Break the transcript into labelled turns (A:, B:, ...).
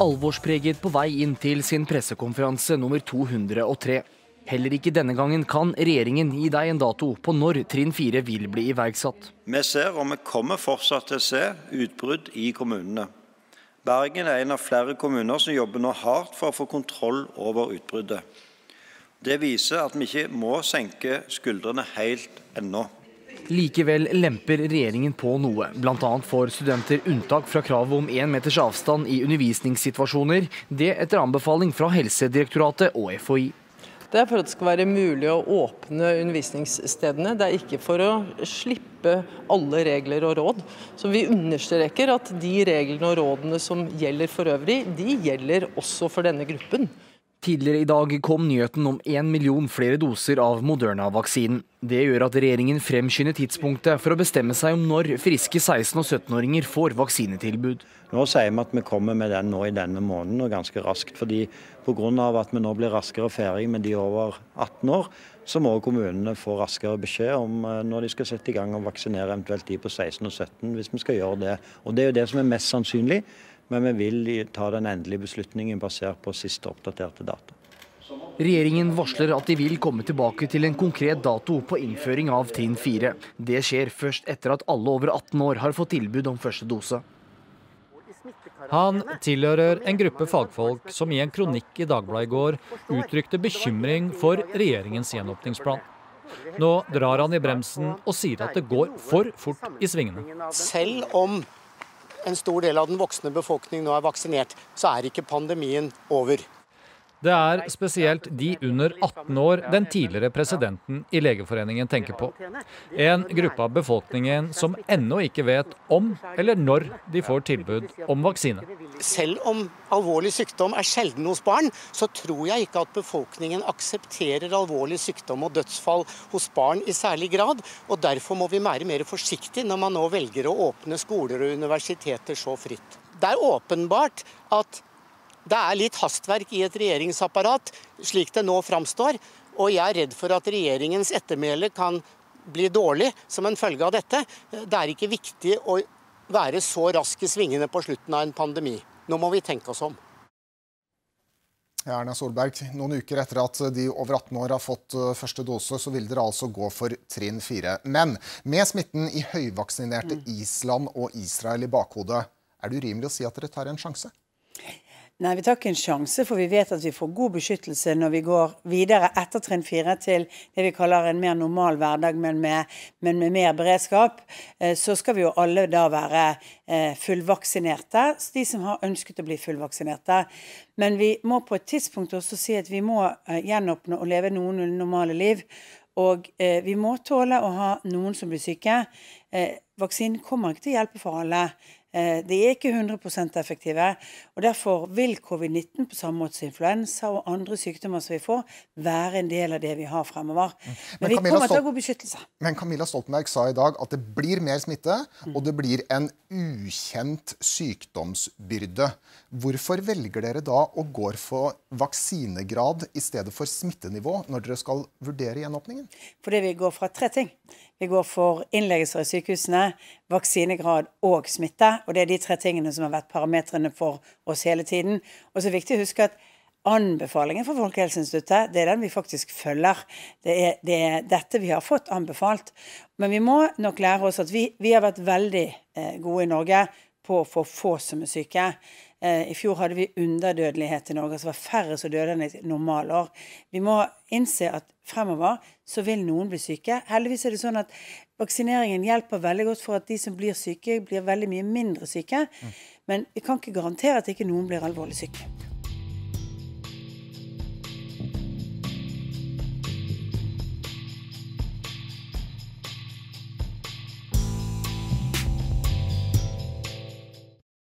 A: alvorspreget på vei inn til sin pressekonferanse nummer 203. Heller ikke denne gangen kan regjeringen gi deg en dato på når trinn 4 vil bli iverksatt.
B: Vi ser, og vi kommer fortsatt til å se, utbrudd i kommunene. Bergen er en av flere kommuner som jobber nå hardt for å få kontroll over utbruddet. Det viser at vi ikke må senke skuldrene helt ennå.
A: Likevel lemper regjeringen på noe. Bl.a. får studenter unntak fra kravet om én meters avstand i undervisningssituasjoner. Det etter anbefaling fra Helsedirektoratet og FHI. Det er for at det skal være mulig å åpne undervisningsstedene. Det er ikke for å slippe alle regler og råd. Så vi understreker at de reglene og rådene som gjelder for øvrig, de gjelder også for denne gruppen. Tidligere i dag kom nyheten om én million flere doser av Moderna-vaksinen. Det gjør at regjeringen fremskynder tidspunktet for å bestemme seg om
B: når friske 16- og 17-åringer får vaksinetilbud. Nå sier vi at vi kommer med den nå i denne måneden, og ganske raskt. fordi Pga. at vi nå blir raskere ferdig med de over 18 år, så må kommunene få raskere beskjed om eh, når de skal sette i gang og vaksinere eventuelt de på 16 og 17, hvis vi skal gjøre det. Og Det er jo det som er mest sannsynlig. Men vi vil ta den endelige beslutningen basert på siste oppdaterte data.
A: Regjeringen varsler at de vil komme tilbake til en konkret dato på innføring av trinn 4. Det skjer først etter at alle over 18 år har fått tilbud om første dose. Han tilhører
C: en gruppe fagfolk som i en kronikk i Dagbladet i går uttrykte bekymring for regjeringens gjenåpningsplan. Nå drar han i bremsen og sier at det går for fort i svingene.
D: Selv om en stor del av den voksne befolkning nå er vaksinert, så er ikke pandemien over.
C: Det er spesielt de under 18 år den tidligere presidenten i Legeforeningen tenker på. En gruppe av befolkningen som ennå ikke vet om eller når de får tilbud om vaksine.
D: Selv om alvorlig sykdom er sjelden hos barn, så tror jeg ikke at befolkningen aksepterer alvorlig sykdom og dødsfall hos barn i særlig grad. og Derfor må vi være mer forsiktige når man nå velger å åpne skoler og universiteter så fritt. Det er åpenbart at det er litt hastverk i et regjeringsapparat, slik det nå framstår. Og jeg er redd for at regjeringens ettermæle kan bli dårlig som en følge av dette. Det er ikke viktig å være så rask i svingene på slutten av en pandemi. Nå må vi tenke oss
E: om. Erna Solberg, noen uker etter at de over 18 år har fått eh, første dose, så vil dere altså gå for trinn fire. Men med smitten i høyvaksinerte mm. Island og Israel i bakhodet, er det urimelig å si at dere tar en sjanse?
F: Nei, vi tar ikke en sjanse, for vi vet at vi får god beskyttelse når vi går videre etter trinn fire til det vi kaller en mer normal hverdag, men med, men med mer beredskap. Eh, så skal vi jo alle da være eh, fullvaksinerte, de som har ønsket å bli fullvaksinerte. Men vi må på et tidspunkt også si at vi må eh, gjenåpne og leve noen normale liv. Og vi må tåle å ha noen som blir syke. Vaksinen kommer ikke til å hjelpe for alle. Eh, de er ikke 100 effektive. og Derfor vil covid-19, på samme måte som influensa og andre sykdommer som vi får, være en del av det vi har fremover. Mm.
E: Men, men vi Camilla kommer til å gå beskyttelse. Men Camilla Stoltenberg sa i dag at det blir mer smitte, mm. og det blir en ukjent sykdomsbyrde. Hvorfor velger dere da å gå for vaksinegrad i stedet for smittenivå når dere skal vurdere
F: gjenåpningen? Fordi vi går fra tre ting. Vi går for innleggelser i sykehusene, vaksinegrad og smitte. Og det er de tre tingene som har vært parametrene for oss hele tiden. Og så er det viktig å huske at anbefalingen fra Folkehelseinstituttet, det er den vi faktisk følger. Det er, det er, dette vi har fått anbefalt. Men vi må nok lære oss at vi, vi har vært veldig eh, gode i Norge på å få få som er syke. Eh, I fjor hadde vi underdødelighet i Norge, så var færre som døde enn i normalår. Vi må innse at fremover så vil noen bli syke. Heldigvis er det sånn at vaksineringen hjelper veldig godt for at de som blir syke, blir veldig mye mindre syke. Mm. Men vi kan ikke garantere at ikke noen blir alvorlig syke.